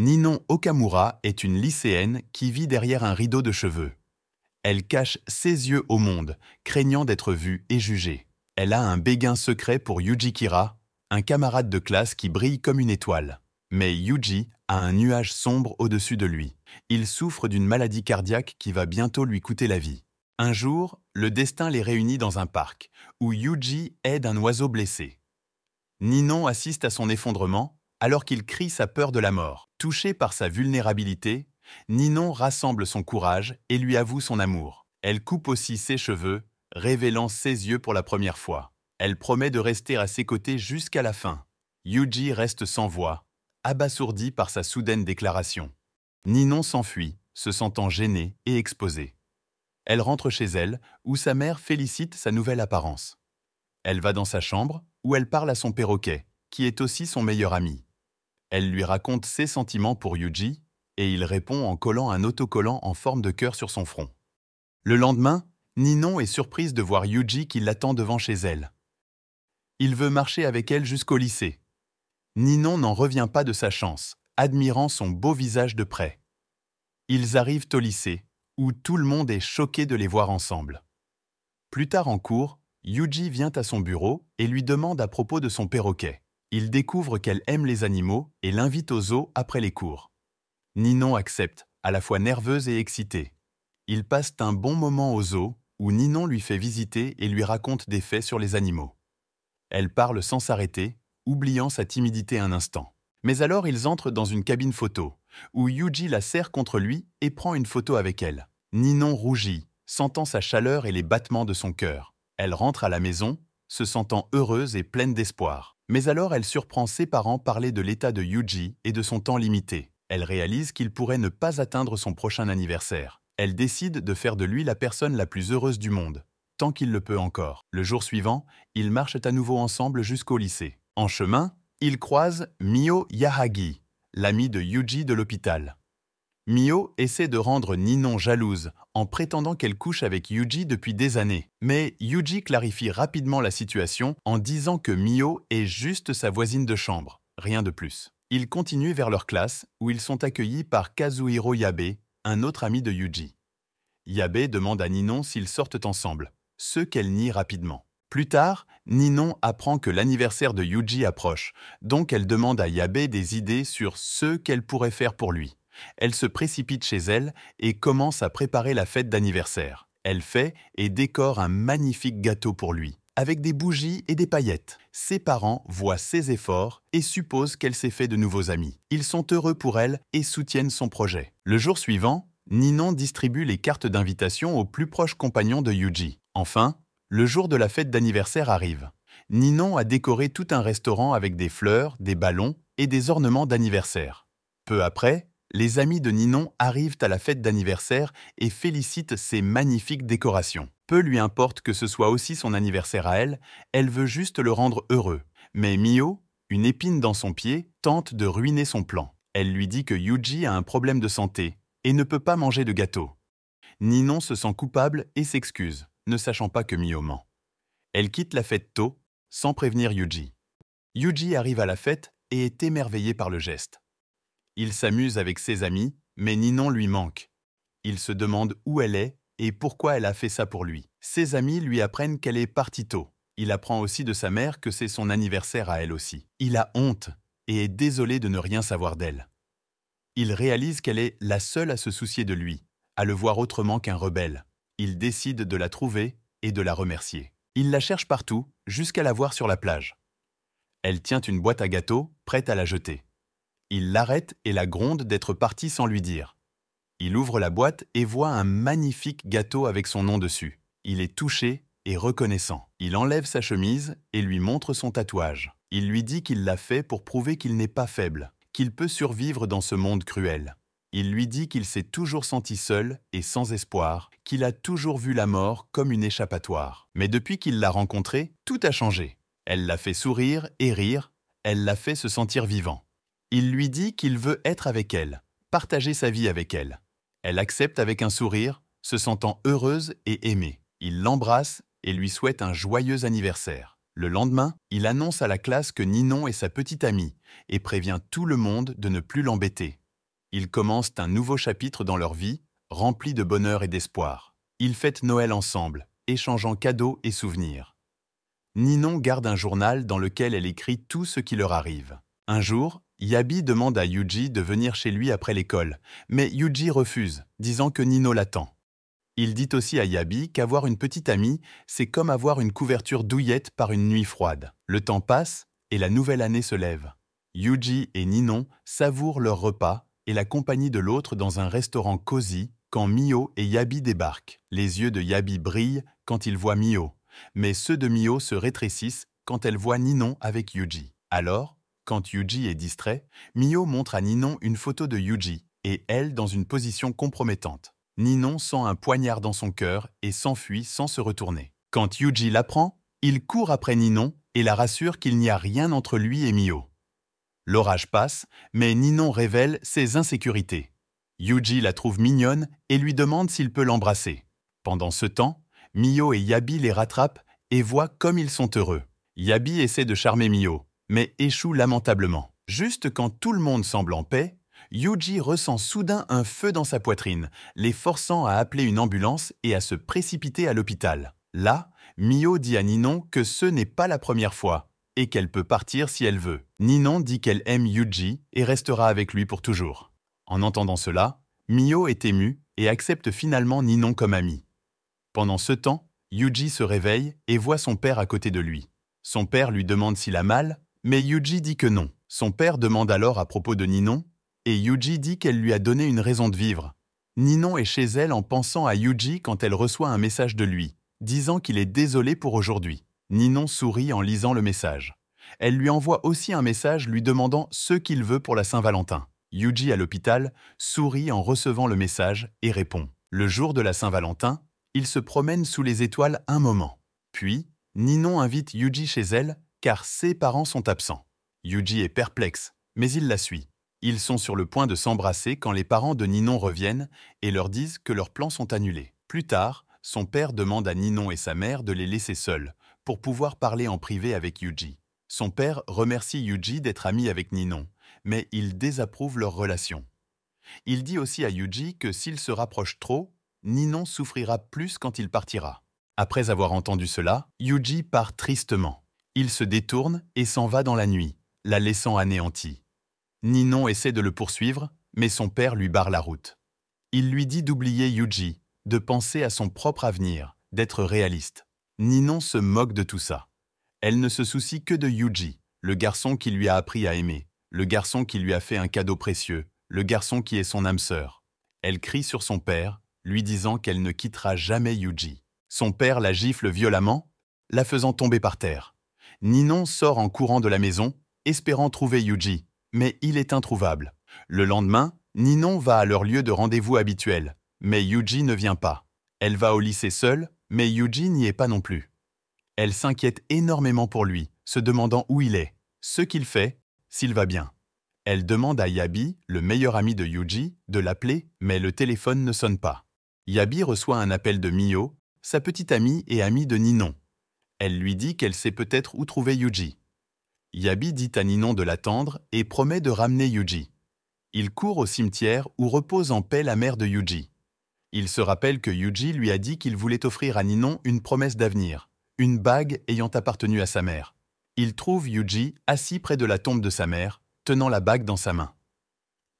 Ninon Okamura est une lycéenne qui vit derrière un rideau de cheveux. Elle cache ses yeux au monde, craignant d'être vue et jugée. Elle a un béguin secret pour Yuji Kira, un camarade de classe qui brille comme une étoile. Mais Yuji a un nuage sombre au-dessus de lui. Il souffre d'une maladie cardiaque qui va bientôt lui coûter la vie. Un jour, le destin les réunit dans un parc, où Yuji aide un oiseau blessé. Ninon assiste à son effondrement, alors qu'il crie sa peur de la mort. Touché par sa vulnérabilité, Ninon rassemble son courage et lui avoue son amour. Elle coupe aussi ses cheveux, révélant ses yeux pour la première fois. Elle promet de rester à ses côtés jusqu'à la fin. Yuji reste sans voix, abasourdi par sa soudaine déclaration. Ninon s'enfuit, se sentant gênée et exposée. Elle rentre chez elle, où sa mère félicite sa nouvelle apparence. Elle va dans sa chambre, où elle parle à son perroquet, qui est aussi son meilleur ami. Elle lui raconte ses sentiments pour Yuji et il répond en collant un autocollant en forme de cœur sur son front. Le lendemain, Ninon est surprise de voir Yuji qui l'attend devant chez elle. Il veut marcher avec elle jusqu'au lycée. Ninon n'en revient pas de sa chance, admirant son beau visage de près. Ils arrivent au lycée, où tout le monde est choqué de les voir ensemble. Plus tard en cours, Yuji vient à son bureau et lui demande à propos de son perroquet il découvre qu'elle aime les animaux et l'invite au zoo après les cours. Ninon accepte, à la fois nerveuse et excitée. Ils passent un bon moment au zoo, où Ninon lui fait visiter et lui raconte des faits sur les animaux. Elle parle sans s'arrêter, oubliant sa timidité un instant. Mais alors ils entrent dans une cabine photo, où Yuji la serre contre lui et prend une photo avec elle. Ninon rougit, sentant sa chaleur et les battements de son cœur. Elle rentre à la maison, se sentant heureuse et pleine d'espoir. Mais alors elle surprend ses parents parler de l'état de Yuji et de son temps limité. Elle réalise qu'il pourrait ne pas atteindre son prochain anniversaire. Elle décide de faire de lui la personne la plus heureuse du monde, tant qu'il le peut encore. Le jour suivant, ils marchent à nouveau ensemble jusqu'au lycée. En chemin, ils croisent Mio Yahagi, l'ami de Yuji de l'hôpital. Mio essaie de rendre Ninon jalouse en prétendant qu'elle couche avec Yuji depuis des années. Mais Yuji clarifie rapidement la situation en disant que Mio est juste sa voisine de chambre, rien de plus. Ils continuent vers leur classe où ils sont accueillis par Kazuhiro Yabe, un autre ami de Yuji. Yabe demande à Ninon s'ils sortent ensemble, ce qu'elle nie rapidement. Plus tard, Ninon apprend que l'anniversaire de Yuji approche, donc elle demande à Yabe des idées sur ce qu'elle pourrait faire pour lui elle se précipite chez elle et commence à préparer la fête d'anniversaire. Elle fait et décore un magnifique gâteau pour lui, avec des bougies et des paillettes. Ses parents voient ses efforts et supposent qu'elle s'est fait de nouveaux amis. Ils sont heureux pour elle et soutiennent son projet. Le jour suivant, Ninon distribue les cartes d'invitation aux plus proches compagnons de Yuji. Enfin, le jour de la fête d'anniversaire arrive. Ninon a décoré tout un restaurant avec des fleurs, des ballons et des ornements d'anniversaire. Peu après, les amis de Ninon arrivent à la fête d'anniversaire et félicitent ses magnifiques décorations. Peu lui importe que ce soit aussi son anniversaire à elle, elle veut juste le rendre heureux. Mais Mio, une épine dans son pied, tente de ruiner son plan. Elle lui dit que Yuji a un problème de santé et ne peut pas manger de gâteau. Ninon se sent coupable et s'excuse, ne sachant pas que Mio ment. Elle quitte la fête tôt, sans prévenir Yuji. Yuji arrive à la fête et est émerveillé par le geste. Il s'amuse avec ses amis, mais Ninon lui manque. Il se demande où elle est et pourquoi elle a fait ça pour lui. Ses amis lui apprennent qu'elle est partie tôt. Il apprend aussi de sa mère que c'est son anniversaire à elle aussi. Il a honte et est désolé de ne rien savoir d'elle. Il réalise qu'elle est la seule à se soucier de lui, à le voir autrement qu'un rebelle. Il décide de la trouver et de la remercier. Il la cherche partout, jusqu'à la voir sur la plage. Elle tient une boîte à gâteaux, prête à la jeter. Il l'arrête et la gronde d'être parti sans lui dire. Il ouvre la boîte et voit un magnifique gâteau avec son nom dessus. Il est touché et reconnaissant. Il enlève sa chemise et lui montre son tatouage. Il lui dit qu'il l'a fait pour prouver qu'il n'est pas faible, qu'il peut survivre dans ce monde cruel. Il lui dit qu'il s'est toujours senti seul et sans espoir, qu'il a toujours vu la mort comme une échappatoire. Mais depuis qu'il l'a rencontrée, tout a changé. Elle l'a fait sourire et rire, elle l'a fait se sentir vivant. Il lui dit qu'il veut être avec elle, partager sa vie avec elle. Elle accepte avec un sourire, se sentant heureuse et aimée. Il l'embrasse et lui souhaite un joyeux anniversaire. Le lendemain, il annonce à la classe que Ninon est sa petite amie et prévient tout le monde de ne plus l'embêter. Ils commencent un nouveau chapitre dans leur vie, rempli de bonheur et d'espoir. Ils fêtent Noël ensemble, échangeant cadeaux et souvenirs. Ninon garde un journal dans lequel elle écrit tout ce qui leur arrive. Un jour, Yabi demande à Yuji de venir chez lui après l'école, mais Yuji refuse, disant que Nino l'attend. Il dit aussi à Yabi qu'avoir une petite amie, c'est comme avoir une couverture douillette par une nuit froide. Le temps passe et la nouvelle année se lève. Yuji et Ninon savourent leur repas et la compagnie de l'autre dans un restaurant cosy quand Mio et Yabi débarquent. Les yeux de Yabi brillent quand ils voient Mio, mais ceux de Mio se rétrécissent quand elle voit Ninon avec Yuji. Alors, quand Yuji est distrait, Mio montre à Ninon une photo de Yuji, et elle dans une position compromettante. Ninon sent un poignard dans son cœur et s'enfuit sans se retourner. Quand Yuji l'apprend, il court après Ninon et la rassure qu'il n'y a rien entre lui et Mio. L'orage passe, mais Ninon révèle ses insécurités. Yuji la trouve mignonne et lui demande s'il peut l'embrasser. Pendant ce temps, Mio et Yabi les rattrapent et voient comme ils sont heureux. Yabi essaie de charmer Mio, mais échoue lamentablement. Juste quand tout le monde semble en paix, Yuji ressent soudain un feu dans sa poitrine, les forçant à appeler une ambulance et à se précipiter à l'hôpital. Là, Mio dit à Ninon que ce n'est pas la première fois et qu'elle peut partir si elle veut. Ninon dit qu'elle aime Yuji et restera avec lui pour toujours. En entendant cela, Mio est émue et accepte finalement Ninon comme ami. Pendant ce temps, Yuji se réveille et voit son père à côté de lui. Son père lui demande s'il a mal, mais Yuji dit que non. Son père demande alors à propos de Ninon, et Yuji dit qu'elle lui a donné une raison de vivre. Ninon est chez elle en pensant à Yuji quand elle reçoit un message de lui, disant qu'il est désolé pour aujourd'hui. Ninon sourit en lisant le message. Elle lui envoie aussi un message lui demandant ce qu'il veut pour la Saint-Valentin. Yuji à l'hôpital sourit en recevant le message et répond. Le jour de la Saint-Valentin, il se promène sous les étoiles un moment. Puis, Ninon invite Yuji chez elle car ses parents sont absents. Yuji est perplexe, mais il la suit. Ils sont sur le point de s'embrasser quand les parents de Ninon reviennent et leur disent que leurs plans sont annulés. Plus tard, son père demande à Ninon et sa mère de les laisser seuls, pour pouvoir parler en privé avec Yuji. Son père remercie Yuji d'être ami avec Ninon, mais il désapprouve leur relation. Il dit aussi à Yuji que s'il se rapproche trop, Ninon souffrira plus quand il partira. Après avoir entendu cela, Yuji part tristement. Il se détourne et s'en va dans la nuit, la laissant anéantie. Ninon essaie de le poursuivre, mais son père lui barre la route. Il lui dit d'oublier Yuji, de penser à son propre avenir, d'être réaliste. Ninon se moque de tout ça. Elle ne se soucie que de Yuji, le garçon qui lui a appris à aimer, le garçon qui lui a fait un cadeau précieux, le garçon qui est son âme sœur. Elle crie sur son père, lui disant qu'elle ne quittera jamais Yuji. Son père la gifle violemment, la faisant tomber par terre. Ninon sort en courant de la maison, espérant trouver Yuji, mais il est introuvable. Le lendemain, Ninon va à leur lieu de rendez-vous habituel, mais Yuji ne vient pas. Elle va au lycée seule, mais Yuji n'y est pas non plus. Elle s'inquiète énormément pour lui, se demandant où il est, ce qu'il fait, s'il va bien. Elle demande à Yabi, le meilleur ami de Yuji, de l'appeler, mais le téléphone ne sonne pas. Yabi reçoit un appel de Mio, sa petite amie et amie de Ninon. Elle lui dit qu'elle sait peut-être où trouver Yuji. Yabi dit à Ninon de l'attendre et promet de ramener Yuji. Il court au cimetière où repose en paix la mère de Yuji. Il se rappelle que Yuji lui a dit qu'il voulait offrir à Ninon une promesse d'avenir, une bague ayant appartenu à sa mère. Il trouve Yuji assis près de la tombe de sa mère, tenant la bague dans sa main.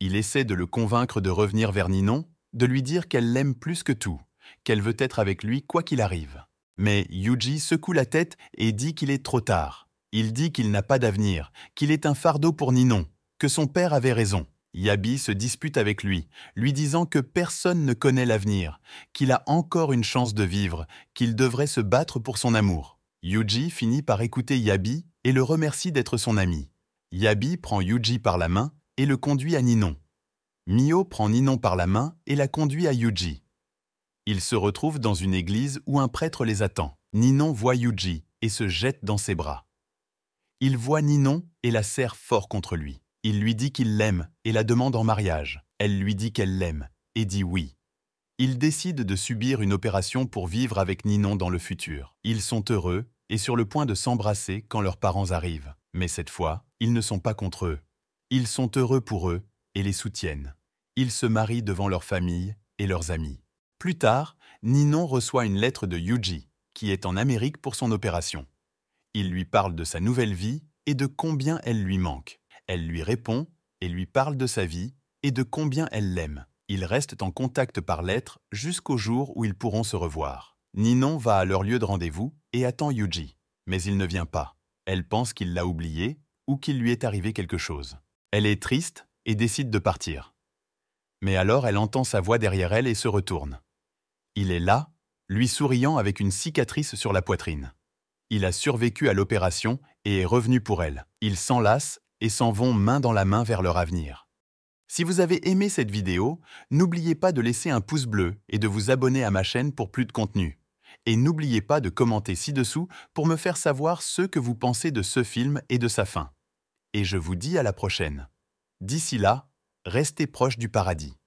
Il essaie de le convaincre de revenir vers Ninon, de lui dire qu'elle l'aime plus que tout, qu'elle veut être avec lui quoi qu'il arrive. Mais Yuji secoue la tête et dit qu'il est trop tard. Il dit qu'il n'a pas d'avenir, qu'il est un fardeau pour Ninon, que son père avait raison. Yabi se dispute avec lui, lui disant que personne ne connaît l'avenir, qu'il a encore une chance de vivre, qu'il devrait se battre pour son amour. Yuji finit par écouter Yabi et le remercie d'être son ami. Yabi prend Yuji par la main et le conduit à Ninon. Mio prend Ninon par la main et la conduit à Yuji. Ils se retrouvent dans une église où un prêtre les attend. Ninon voit Yuji et se jette dans ses bras. Il voit Ninon et la serre fort contre lui. Il lui dit qu'il l'aime et la demande en mariage. Elle lui dit qu'elle l'aime et dit oui. Ils décident de subir une opération pour vivre avec Ninon dans le futur. Ils sont heureux et sur le point de s'embrasser quand leurs parents arrivent. Mais cette fois, ils ne sont pas contre eux. Ils sont heureux pour eux et les soutiennent. Ils se marient devant leur famille et leurs amis. Plus tard, Ninon reçoit une lettre de Yuji, qui est en Amérique pour son opération. Il lui parle de sa nouvelle vie et de combien elle lui manque. Elle lui répond et lui parle de sa vie et de combien elle l'aime. Ils restent en contact par lettre jusqu'au jour où ils pourront se revoir. Ninon va à leur lieu de rendez-vous et attend Yuji, mais il ne vient pas. Elle pense qu'il l'a oublié ou qu'il lui est arrivé quelque chose. Elle est triste et décide de partir. Mais alors elle entend sa voix derrière elle et se retourne. Il est là, lui souriant avec une cicatrice sur la poitrine. Il a survécu à l'opération et est revenu pour elle. Ils s'enlacent et s'en vont main dans la main vers leur avenir. Si vous avez aimé cette vidéo, n'oubliez pas de laisser un pouce bleu et de vous abonner à ma chaîne pour plus de contenu. Et n'oubliez pas de commenter ci-dessous pour me faire savoir ce que vous pensez de ce film et de sa fin. Et je vous dis à la prochaine. D'ici là, restez proche du paradis.